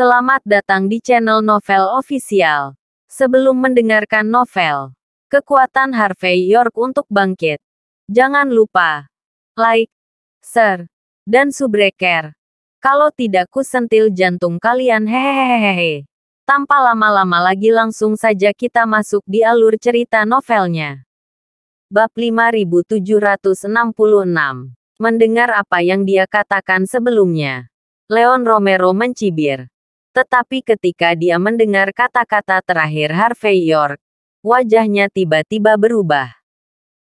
Selamat datang di channel Novel Official. Sebelum mendengarkan novel, kekuatan Harvey York untuk bangkit. Jangan lupa like, share, dan subscribe. Kalau tidak ku sentil jantung kalian hehehehehe. Tanpa lama-lama lagi langsung saja kita masuk di alur cerita novelnya. Bab 5766 Mendengar apa yang dia katakan sebelumnya. Leon Romero mencibir. Tetapi ketika dia mendengar kata-kata terakhir Harvey York, wajahnya tiba-tiba berubah.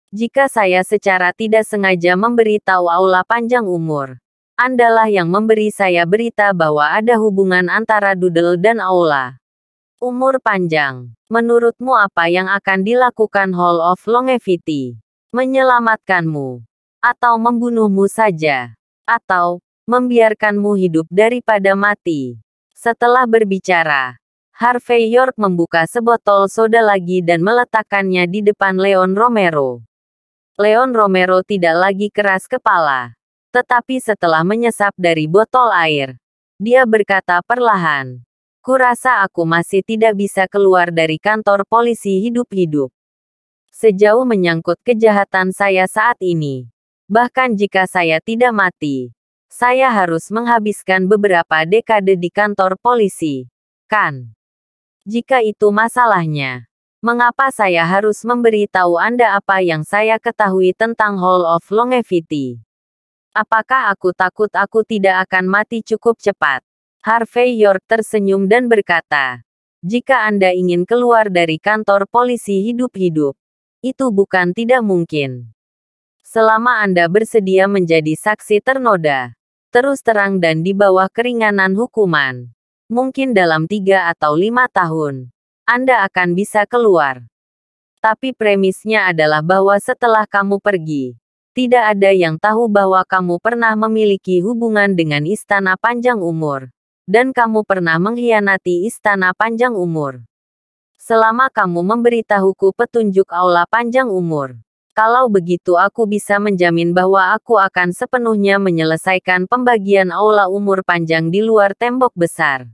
Jika saya secara tidak sengaja memberi tahu Aula panjang umur, Andalah yang memberi saya berita bahwa ada hubungan antara Doodle dan Aula. Umur panjang. Menurutmu apa yang akan dilakukan Hall of Longevity? Menyelamatkanmu. Atau membunuhmu saja. Atau, membiarkanmu hidup daripada mati. Setelah berbicara, Harvey York membuka sebotol soda lagi dan meletakkannya di depan Leon Romero. Leon Romero tidak lagi keras kepala. Tetapi setelah menyesap dari botol air, dia berkata perlahan, Kurasa aku masih tidak bisa keluar dari kantor polisi hidup-hidup. Sejauh menyangkut kejahatan saya saat ini. Bahkan jika saya tidak mati, saya harus menghabiskan beberapa dekade di kantor polisi. Kan? Jika itu masalahnya, mengapa saya harus memberi tahu Anda apa yang saya ketahui tentang Hall of Longevity? Apakah aku takut aku tidak akan mati cukup cepat? Harvey York tersenyum dan berkata, "Jika Anda ingin keluar dari kantor polisi hidup-hidup, itu bukan tidak mungkin. Selama Anda bersedia menjadi saksi ternoda, terus terang dan di bawah keringanan hukuman. Mungkin dalam tiga atau lima tahun, Anda akan bisa keluar. Tapi premisnya adalah bahwa setelah kamu pergi, tidak ada yang tahu bahwa kamu pernah memiliki hubungan dengan istana panjang umur, dan kamu pernah mengkhianati istana panjang umur selama kamu memberitahuku petunjuk aula panjang umur. Kalau begitu aku bisa menjamin bahwa aku akan sepenuhnya menyelesaikan pembagian aula umur panjang di luar tembok besar.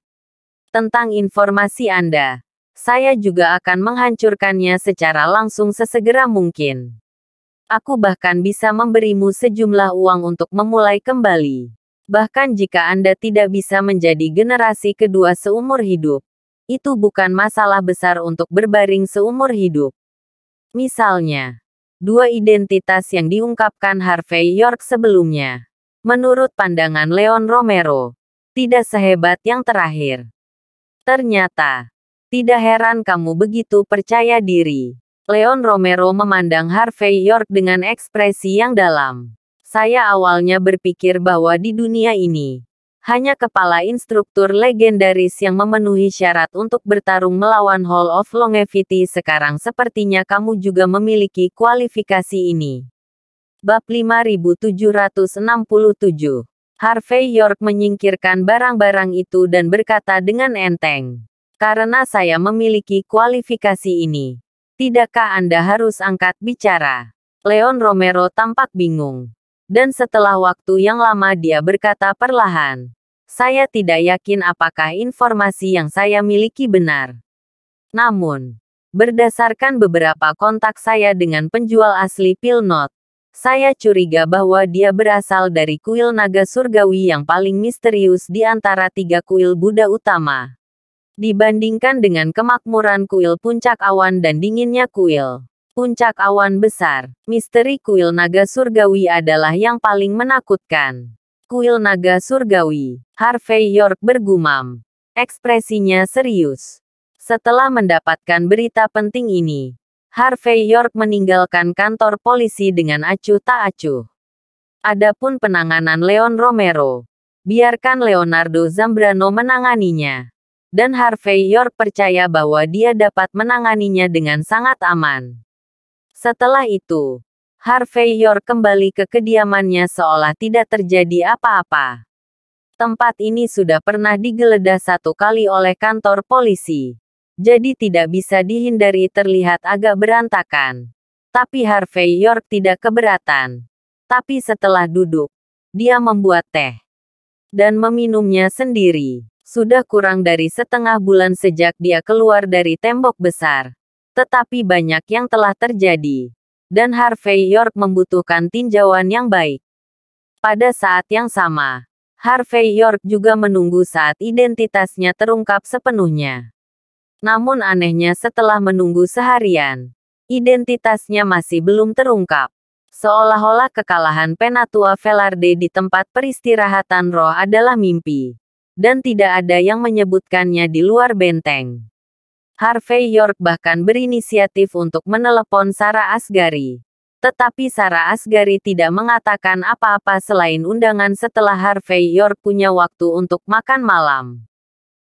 Tentang informasi Anda, saya juga akan menghancurkannya secara langsung sesegera mungkin. Aku bahkan bisa memberimu sejumlah uang untuk memulai kembali. Bahkan jika Anda tidak bisa menjadi generasi kedua seumur hidup, itu bukan masalah besar untuk berbaring seumur hidup. Misalnya, dua identitas yang diungkapkan Harvey York sebelumnya. Menurut pandangan Leon Romero, tidak sehebat yang terakhir. Ternyata, tidak heran kamu begitu percaya diri. Leon Romero memandang Harvey York dengan ekspresi yang dalam. Saya awalnya berpikir bahwa di dunia ini, hanya kepala instruktur legendaris yang memenuhi syarat untuk bertarung melawan Hall of Longevity sekarang sepertinya kamu juga memiliki kualifikasi ini. Bab 5767 Harvey York menyingkirkan barang-barang itu dan berkata dengan enteng. Karena saya memiliki kualifikasi ini. Tidakkah Anda harus angkat bicara? Leon Romero tampak bingung. Dan setelah waktu yang lama dia berkata perlahan. Saya tidak yakin apakah informasi yang saya miliki benar. Namun, berdasarkan beberapa kontak saya dengan penjual asli Pilnot, saya curiga bahwa dia berasal dari kuil naga surgawi yang paling misterius di antara tiga kuil Buddha utama. Dibandingkan dengan kemakmuran kuil puncak awan dan dinginnya kuil puncak awan besar, misteri kuil naga surgawi adalah yang paling menakutkan. Kuil naga surgawi, Harvey York bergumam. Ekspresinya serius. Setelah mendapatkan berita penting ini, Harvey York meninggalkan kantor polisi dengan acuh tak acuh. Adapun penanganan Leon Romero, biarkan Leonardo Zambrano menanganinya. Dan Harvey York percaya bahwa dia dapat menanganinya dengan sangat aman. Setelah itu, Harvey York kembali ke kediamannya seolah tidak terjadi apa-apa. Tempat ini sudah pernah digeledah satu kali oleh kantor polisi. Jadi tidak bisa dihindari terlihat agak berantakan. Tapi Harvey York tidak keberatan. Tapi setelah duduk, dia membuat teh. Dan meminumnya sendiri. Sudah kurang dari setengah bulan sejak dia keluar dari tembok besar tetapi banyak yang telah terjadi. Dan Harvey York membutuhkan tinjauan yang baik. Pada saat yang sama, Harvey York juga menunggu saat identitasnya terungkap sepenuhnya. Namun anehnya setelah menunggu seharian, identitasnya masih belum terungkap. Seolah-olah kekalahan Penatua Velarde di tempat peristirahatan roh adalah mimpi. Dan tidak ada yang menyebutkannya di luar benteng. Harvey York bahkan berinisiatif untuk menelepon Sarah Asgari. Tetapi Sarah Asgari tidak mengatakan apa-apa selain undangan setelah Harvey York punya waktu untuk makan malam.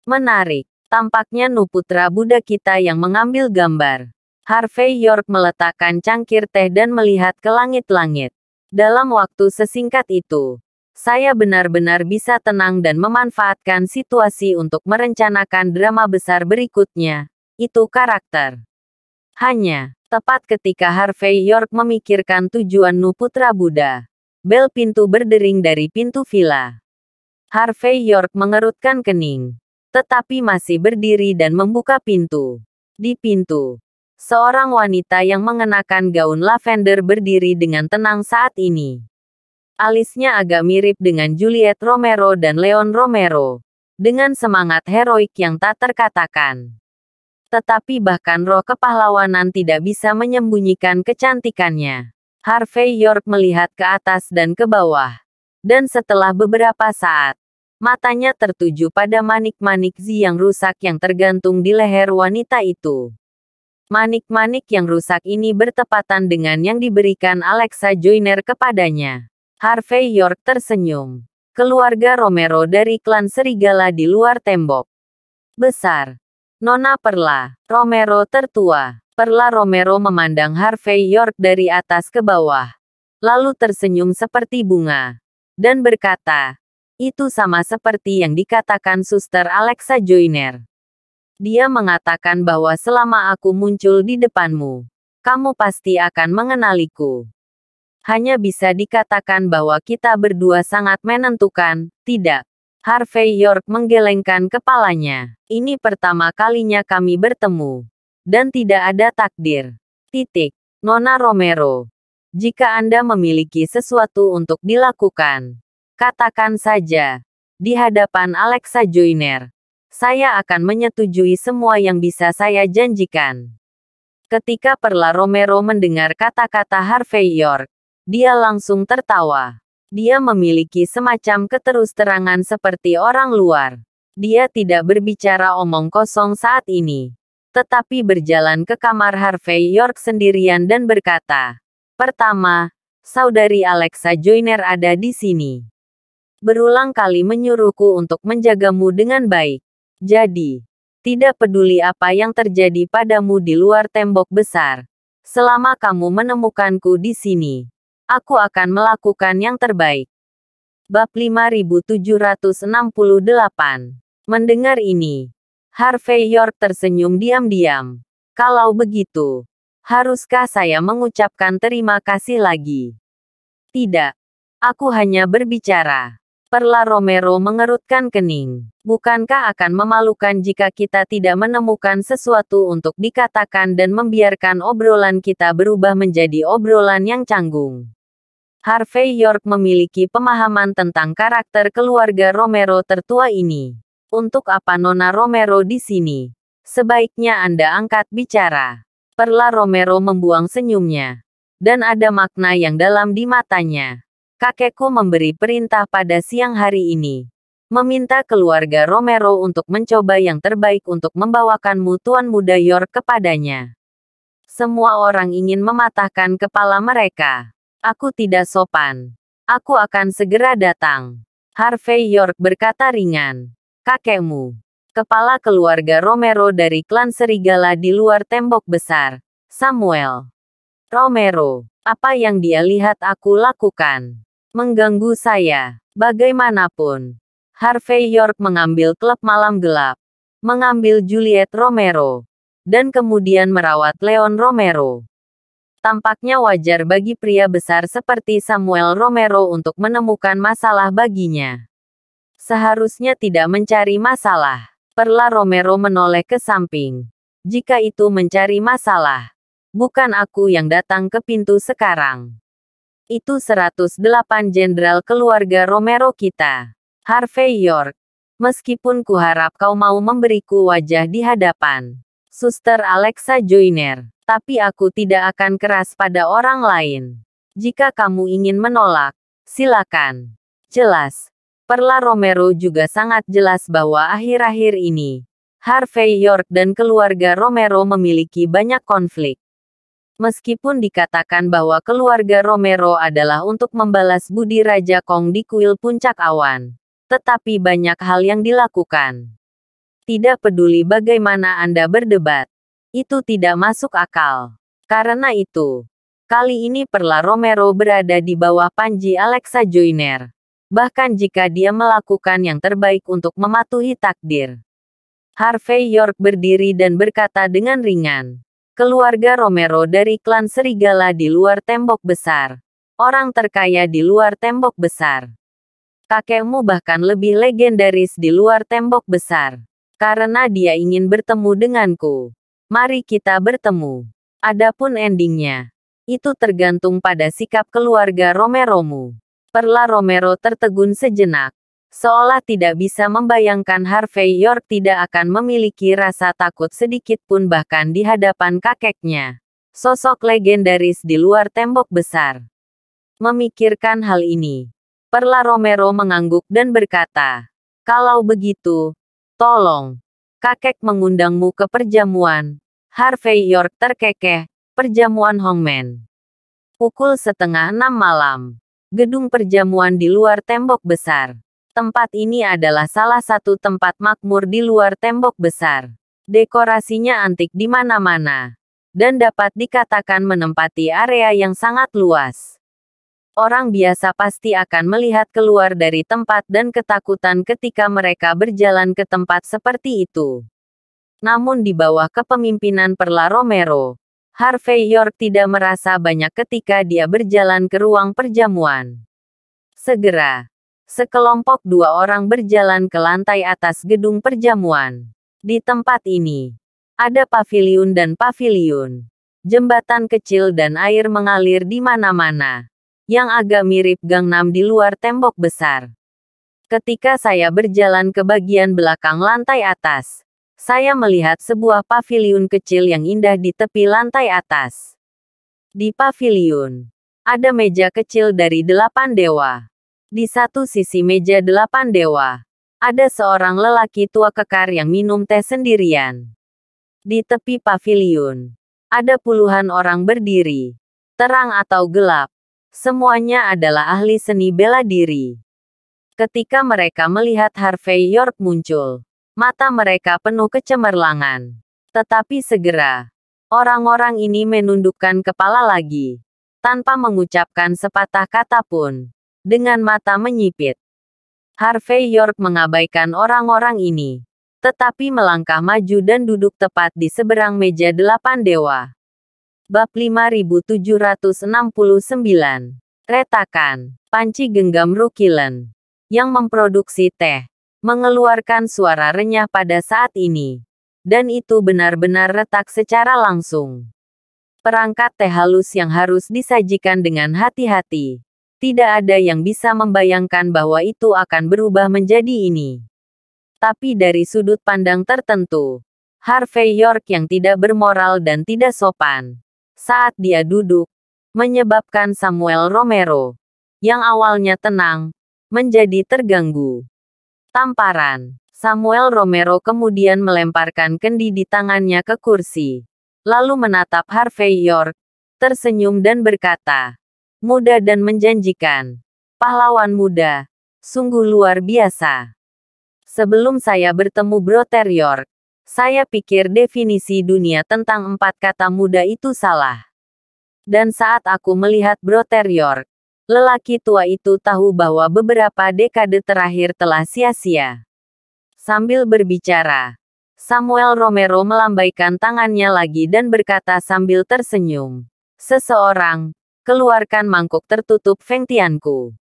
Menarik, tampaknya Nuputra Buddha kita yang mengambil gambar. Harvey York meletakkan cangkir teh dan melihat ke langit-langit. Dalam waktu sesingkat itu, saya benar-benar bisa tenang dan memanfaatkan situasi untuk merencanakan drama besar berikutnya, itu karakter. Hanya, tepat ketika Harvey York memikirkan tujuan Nu Putra Buddha, bel pintu berdering dari pintu villa. Harvey York mengerutkan kening, tetapi masih berdiri dan membuka pintu. Di pintu, seorang wanita yang mengenakan gaun lavender berdiri dengan tenang saat ini. Alisnya agak mirip dengan Juliet Romero dan Leon Romero, dengan semangat heroik yang tak terkatakan tetapi bahkan roh kepahlawanan tidak bisa menyembunyikan kecantikannya. Harvey York melihat ke atas dan ke bawah. Dan setelah beberapa saat, matanya tertuju pada manik-manik Zi yang rusak yang tergantung di leher wanita itu. Manik-manik yang rusak ini bertepatan dengan yang diberikan Alexa Joyner kepadanya. Harvey York tersenyum. Keluarga Romero dari klan Serigala di luar tembok. Besar. Nona Perla, Romero tertua. Perla Romero memandang Harvey York dari atas ke bawah. Lalu tersenyum seperti bunga. Dan berkata, itu sama seperti yang dikatakan suster Alexa Joyner. Dia mengatakan bahwa selama aku muncul di depanmu, kamu pasti akan mengenaliku. Hanya bisa dikatakan bahwa kita berdua sangat menentukan, tidak? Harvey York menggelengkan kepalanya. Ini pertama kalinya kami bertemu. Dan tidak ada takdir. Titik. Nona Romero. Jika Anda memiliki sesuatu untuk dilakukan, katakan saja. Di hadapan Alexa Joyner, saya akan menyetujui semua yang bisa saya janjikan. Ketika Perla Romero mendengar kata-kata Harvey York, dia langsung tertawa. Dia memiliki semacam keterusterangan seperti orang luar. Dia tidak berbicara omong kosong saat ini. Tetapi berjalan ke kamar Harvey York sendirian dan berkata, Pertama, saudari Alexa Joyner ada di sini. Berulang kali menyuruhku untuk menjagamu dengan baik. Jadi, tidak peduli apa yang terjadi padamu di luar tembok besar, selama kamu menemukanku di sini aku akan melakukan yang terbaik. Bab 5768 Mendengar ini, Harvey York tersenyum diam-diam. Kalau begitu, haruskah saya mengucapkan terima kasih lagi? Tidak. Aku hanya berbicara. Perla Romero mengerutkan kening. Bukankah akan memalukan jika kita tidak menemukan sesuatu untuk dikatakan dan membiarkan obrolan kita berubah menjadi obrolan yang canggung? Harvey York memiliki pemahaman tentang karakter keluarga Romero tertua ini. Untuk apa Nona Romero di sini? Sebaiknya Anda angkat bicara. Perla Romero membuang senyumnya. Dan ada makna yang dalam di matanya kakekku memberi perintah pada siang hari ini. Meminta keluarga Romero untuk mencoba yang terbaik untuk membawakanmu Tuan Muda York kepadanya. Semua orang ingin mematahkan kepala mereka. Aku tidak sopan. Aku akan segera datang. Harvey York berkata ringan. Kakekmu. Kepala keluarga Romero dari klan Serigala di luar tembok besar. Samuel. Romero. Apa yang dia lihat aku lakukan? Mengganggu saya. Bagaimanapun, Harvey York mengambil klub malam gelap, mengambil Juliet Romero, dan kemudian merawat Leon Romero. Tampaknya wajar bagi pria besar seperti Samuel Romero untuk menemukan masalah baginya. Seharusnya tidak mencari masalah. Perla Romero menoleh ke samping. Jika itu mencari masalah, bukan aku yang datang ke pintu sekarang. Itu 108 jenderal keluarga Romero kita. Harvey York. Meskipun kuharap kau mau memberiku wajah di hadapan. Suster Alexa Joyner. Tapi aku tidak akan keras pada orang lain. Jika kamu ingin menolak, silakan. Jelas. Perla Romero juga sangat jelas bahwa akhir-akhir ini, Harvey York dan keluarga Romero memiliki banyak konflik. Meskipun dikatakan bahwa keluarga Romero adalah untuk membalas budi Raja Kong di kuil puncak awan, tetapi banyak hal yang dilakukan. Tidak peduli bagaimana Anda berdebat, itu tidak masuk akal. Karena itu, kali ini Perla Romero berada di bawah Panji Alexa Joyner. Bahkan jika dia melakukan yang terbaik untuk mematuhi takdir. Harvey York berdiri dan berkata dengan ringan, keluarga Romero dari klan Serigala di luar tembok besar. Orang terkaya di luar tembok besar. Kakekmu bahkan lebih legendaris di luar tembok besar. Karena dia ingin bertemu denganku. Mari kita bertemu. Adapun endingnya, itu tergantung pada sikap keluarga Romero-mu. Perla Romero tertegun sejenak seolah tidak bisa membayangkan Harvey York tidak akan memiliki rasa takut sedikit pun bahkan di hadapan kakeknya. Sosok legendaris di luar tembok besar. Memikirkan hal ini, Perla Romero mengangguk dan berkata, "Kalau begitu, tolong, kakek mengundangmu ke perjamuan." Harvey York terkekeh, perjamuan Hongmen. Pukul setengah enam malam, gedung perjamuan di luar tembok besar. Tempat ini adalah salah satu tempat makmur di luar tembok besar. Dekorasinya antik di mana-mana. Dan dapat dikatakan menempati area yang sangat luas. Orang biasa pasti akan melihat keluar dari tempat dan ketakutan ketika mereka berjalan ke tempat seperti itu. Namun di bawah kepemimpinan Perla Romero, Harvey York tidak merasa banyak ketika dia berjalan ke ruang perjamuan. Segera, sekelompok dua orang berjalan ke lantai atas gedung perjamuan. Di tempat ini, ada paviliun dan paviliun. Jembatan kecil dan air mengalir di mana-mana. Yang agak mirip Gangnam di luar tembok besar. Ketika saya berjalan ke bagian belakang lantai atas, saya melihat sebuah paviliun kecil yang indah di tepi lantai atas. Di paviliun, ada meja kecil dari delapan dewa. Di satu sisi meja delapan dewa, ada seorang lelaki tua kekar yang minum teh sendirian. Di tepi pavilion, ada puluhan orang berdiri, terang atau gelap. Semuanya adalah ahli seni bela diri. Ketika mereka melihat Harvey York muncul, mata mereka penuh kecemerlangan. Tetapi segera, orang-orang ini menundukkan kepala lagi, tanpa mengucapkan sepatah kata pun dengan mata menyipit. Harvey York mengabaikan orang-orang ini, tetapi melangkah maju dan duduk tepat di seberang meja delapan dewa. Bab 5769. Retakan, panci genggam Rukilen, yang memproduksi teh, mengeluarkan suara renyah pada saat ini. Dan itu benar-benar retak secara langsung. Perangkat teh halus yang harus disajikan dengan hati-hati tidak ada yang bisa membayangkan bahwa itu akan berubah menjadi ini. Tapi dari sudut pandang tertentu, Harvey York yang tidak bermoral dan tidak sopan saat dia duduk menyebabkan Samuel Romero yang awalnya tenang menjadi terganggu. Tamparan Samuel Romero kemudian melemparkan kendi di tangannya ke kursi, lalu menatap Harvey York, tersenyum dan berkata, muda dan menjanjikan. Pahlawan muda, sungguh luar biasa. Sebelum saya bertemu Broterior, saya pikir definisi dunia tentang empat kata muda itu salah. Dan saat aku melihat Broterior, lelaki tua itu tahu bahwa beberapa dekade terakhir telah sia-sia. Sambil berbicara, Samuel Romero melambaikan tangannya lagi dan berkata sambil tersenyum, "Seseorang Keluarkan mangkuk tertutup Feng Tianku.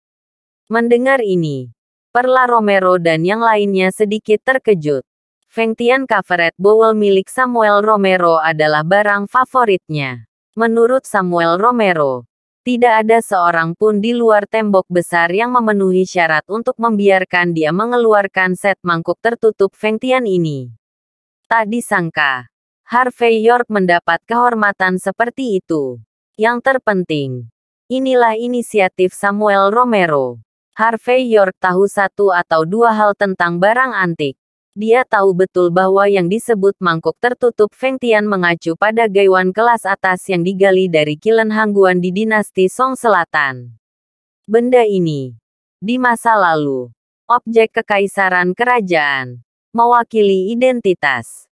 Mendengar ini, Perla Romero dan yang lainnya sedikit terkejut. Feng Tian Coveret Bowl milik Samuel Romero adalah barang favoritnya. Menurut Samuel Romero, tidak ada seorang pun di luar tembok besar yang memenuhi syarat untuk membiarkan dia mengeluarkan set mangkuk tertutup Feng Tian ini. Tak disangka, Harvey York mendapat kehormatan seperti itu. Yang terpenting, inilah inisiatif Samuel Romero. Harvey York tahu satu atau dua hal tentang barang antik. Dia tahu betul bahwa yang disebut mangkuk tertutup Feng Tian mengacu pada gaiwan kelas atas yang digali dari kilen Hangguan di dinasti Song Selatan. Benda ini, di masa lalu, objek kekaisaran kerajaan, mewakili identitas.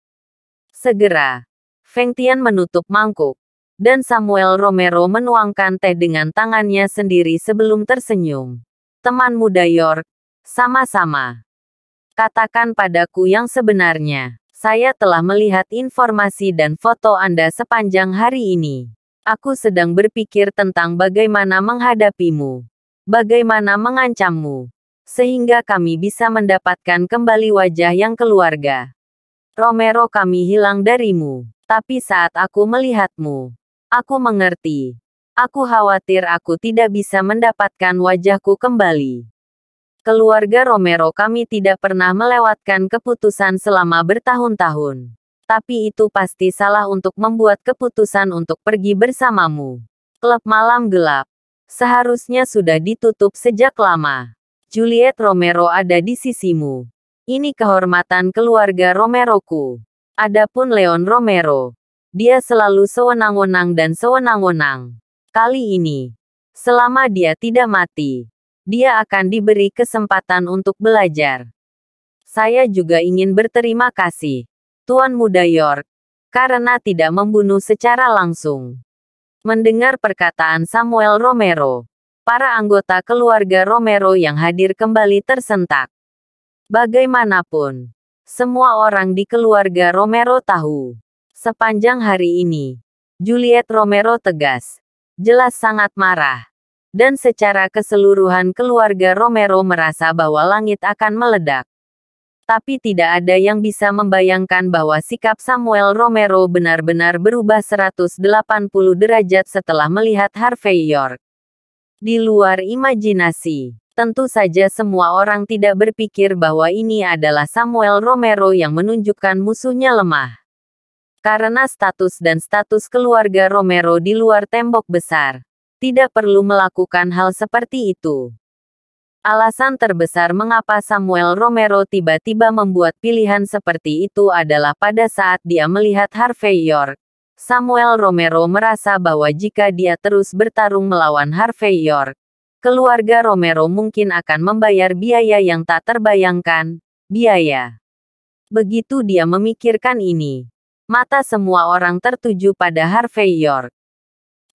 Segera, Feng Tian menutup mangkuk, dan Samuel Romero menuangkan teh dengan tangannya sendiri sebelum tersenyum. Teman muda York, sama-sama. Katakan padaku yang sebenarnya. Saya telah melihat informasi dan foto Anda sepanjang hari ini. Aku sedang berpikir tentang bagaimana menghadapimu, bagaimana mengancammu, sehingga kami bisa mendapatkan kembali wajah yang keluarga. Romero, kami hilang darimu, tapi saat aku melihatmu, Aku mengerti. Aku khawatir aku tidak bisa mendapatkan wajahku kembali. Keluarga Romero kami tidak pernah melewatkan keputusan selama bertahun-tahun. Tapi itu pasti salah untuk membuat keputusan untuk pergi bersamamu. Klub malam gelap. Seharusnya sudah ditutup sejak lama. Juliet Romero ada di sisimu. Ini kehormatan keluarga Romeroku. Adapun Leon Romero, dia selalu sewenang-wenang dan sewenang-wenang. Kali ini, selama dia tidak mati, dia akan diberi kesempatan untuk belajar. Saya juga ingin berterima kasih, Tuan Muda York, karena tidak membunuh secara langsung. Mendengar perkataan Samuel Romero, para anggota keluarga Romero yang hadir kembali tersentak. Bagaimanapun, semua orang di keluarga Romero tahu Sepanjang hari ini, Juliet Romero tegas, jelas sangat marah. Dan secara keseluruhan keluarga Romero merasa bahwa langit akan meledak. Tapi tidak ada yang bisa membayangkan bahwa sikap Samuel Romero benar-benar berubah 180 derajat setelah melihat Harvey York. Di luar imajinasi, tentu saja semua orang tidak berpikir bahwa ini adalah Samuel Romero yang menunjukkan musuhnya lemah karena status dan status keluarga Romero di luar tembok besar, tidak perlu melakukan hal seperti itu. Alasan terbesar mengapa Samuel Romero tiba-tiba membuat pilihan seperti itu adalah pada saat dia melihat Harvey York. Samuel Romero merasa bahwa jika dia terus bertarung melawan Harvey York, keluarga Romero mungkin akan membayar biaya yang tak terbayangkan, biaya. Begitu dia memikirkan ini, Mata semua orang tertuju pada Harvey York.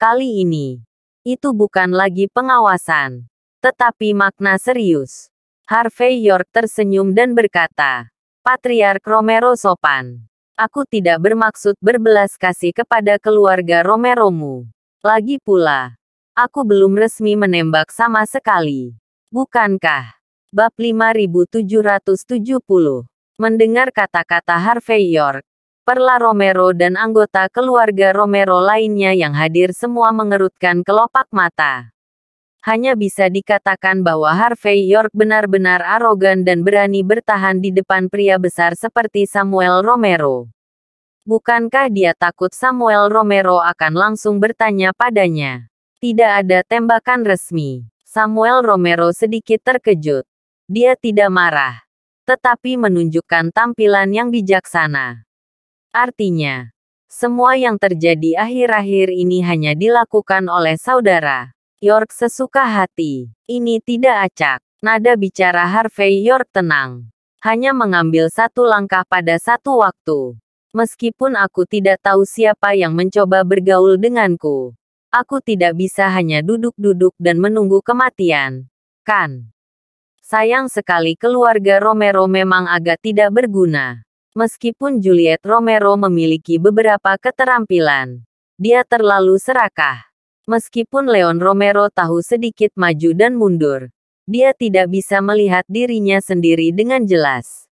Kali ini, itu bukan lagi pengawasan, tetapi makna serius. Harvey York tersenyum dan berkata, Patriark Romero sopan. Aku tidak bermaksud berbelas kasih kepada keluarga Romeromu. Lagi pula, aku belum resmi menembak sama sekali. Bukankah? Bab 5770. Mendengar kata-kata Harvey York, Perla Romero dan anggota keluarga Romero lainnya yang hadir semua mengerutkan kelopak mata. Hanya bisa dikatakan bahwa Harvey York benar-benar arogan dan berani bertahan di depan pria besar seperti Samuel Romero. Bukankah dia takut Samuel Romero akan langsung bertanya padanya? Tidak ada tembakan resmi. Samuel Romero sedikit terkejut. Dia tidak marah, tetapi menunjukkan tampilan yang bijaksana. Artinya, semua yang terjadi akhir-akhir ini hanya dilakukan oleh saudara York sesuka hati. Ini tidak acak. Nada bicara Harvey York tenang. Hanya mengambil satu langkah pada satu waktu. Meskipun aku tidak tahu siapa yang mencoba bergaul denganku, aku tidak bisa hanya duduk-duduk dan menunggu kematian. Kan? Sayang sekali keluarga Romero memang agak tidak berguna. Meskipun Juliet Romero memiliki beberapa keterampilan, dia terlalu serakah. Meskipun Leon Romero tahu sedikit maju dan mundur, dia tidak bisa melihat dirinya sendiri dengan jelas.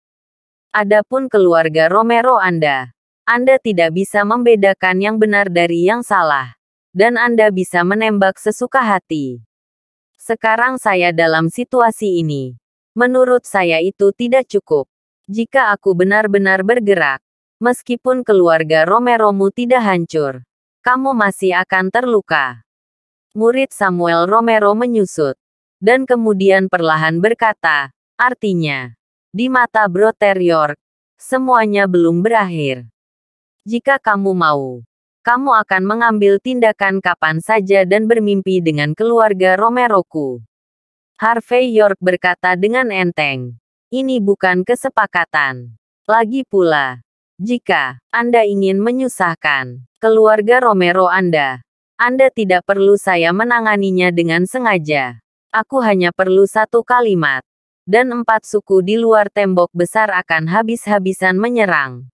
Adapun keluarga Romero Anda, Anda tidak bisa membedakan yang benar dari yang salah, dan Anda bisa menembak sesuka hati. Sekarang saya dalam situasi ini. Menurut saya itu tidak cukup. Jika aku benar-benar bergerak, meskipun keluarga Romeromu tidak hancur, kamu masih akan terluka. Murid Samuel Romero menyusut, dan kemudian perlahan berkata, artinya, di mata Broter York, semuanya belum berakhir. Jika kamu mau, kamu akan mengambil tindakan kapan saja dan bermimpi dengan keluarga Romeroku. Harvey York berkata dengan enteng. Ini bukan kesepakatan. Lagi pula, jika Anda ingin menyusahkan keluarga Romero Anda, Anda tidak perlu saya menanganinya dengan sengaja. Aku hanya perlu satu kalimat. Dan empat suku di luar tembok besar akan habis-habisan menyerang.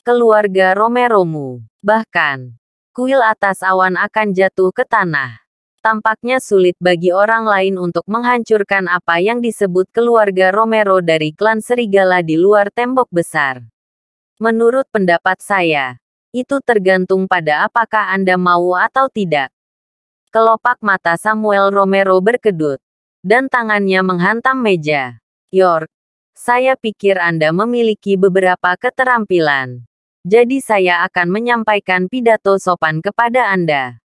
Keluarga Romeromu. Bahkan, kuil atas awan akan jatuh ke tanah. Tampaknya sulit bagi orang lain untuk menghancurkan apa yang disebut keluarga Romero dari klan serigala di luar tembok besar. Menurut pendapat saya, itu tergantung pada apakah Anda mau atau tidak. Kelopak mata Samuel Romero berkedut, dan tangannya menghantam meja. York, saya pikir Anda memiliki beberapa keterampilan. Jadi saya akan menyampaikan pidato sopan kepada Anda.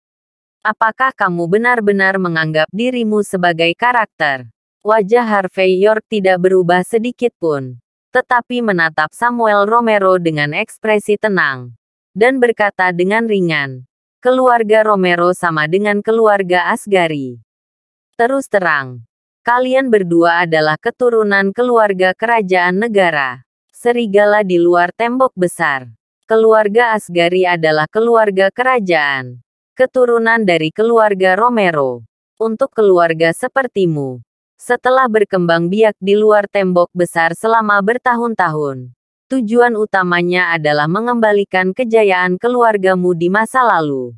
Apakah kamu benar-benar menganggap dirimu sebagai karakter? Wajah Harvey York tidak berubah sedikit pun, tetapi menatap Samuel Romero dengan ekspresi tenang dan berkata dengan ringan, "Keluarga Romero sama dengan keluarga Asgari. Terus terang, kalian berdua adalah keturunan keluarga kerajaan negara. Serigala di luar tembok besar. Keluarga Asgari adalah keluarga kerajaan keturunan dari keluarga Romero. Untuk keluarga sepertimu, setelah berkembang biak di luar tembok besar selama bertahun-tahun, tujuan utamanya adalah mengembalikan kejayaan keluargamu di masa lalu.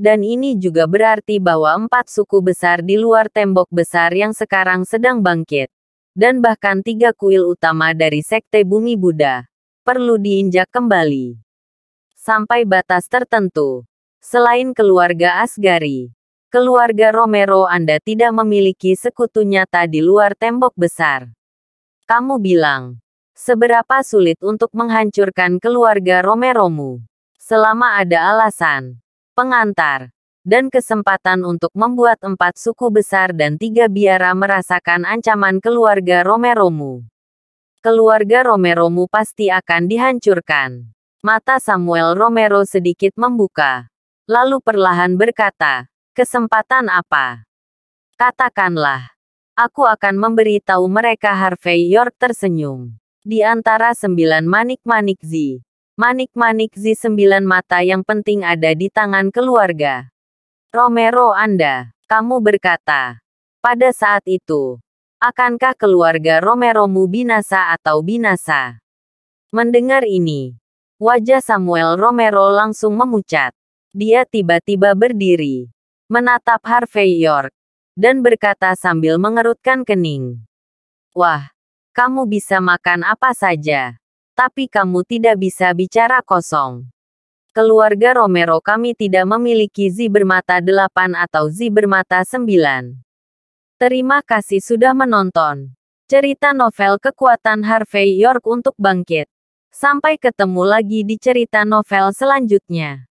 Dan ini juga berarti bahwa empat suku besar di luar tembok besar yang sekarang sedang bangkit, dan bahkan tiga kuil utama dari sekte bumi Buddha, perlu diinjak kembali. Sampai batas tertentu, Selain keluarga Asgari, keluarga Romero Anda tidak memiliki sekutu nyata di luar tembok besar. Kamu bilang, seberapa sulit untuk menghancurkan keluarga Romeromu. Selama ada alasan, pengantar, dan kesempatan untuk membuat empat suku besar dan tiga biara merasakan ancaman keluarga Romeromu. Keluarga Romeromu pasti akan dihancurkan. Mata Samuel Romero sedikit membuka lalu perlahan berkata, "Kesempatan apa? Katakanlah, aku akan memberitahu mereka." Harvey York tersenyum. Di antara sembilan manik-manik Z, manik-manik Z sembilan mata yang penting ada di tangan keluarga. Romero Anda, kamu berkata, pada saat itu, akankah keluarga Romeromu binasa atau binasa? Mendengar ini, wajah Samuel Romero langsung memucat. Dia tiba-tiba berdiri, menatap Harvey York, dan berkata sambil mengerutkan kening. Wah, kamu bisa makan apa saja, tapi kamu tidak bisa bicara kosong. Keluarga Romero kami tidak memiliki Z bermata 8 atau Z bermata 9. Terima kasih sudah menonton. Cerita novel kekuatan Harvey York untuk bangkit. Sampai ketemu lagi di cerita novel selanjutnya.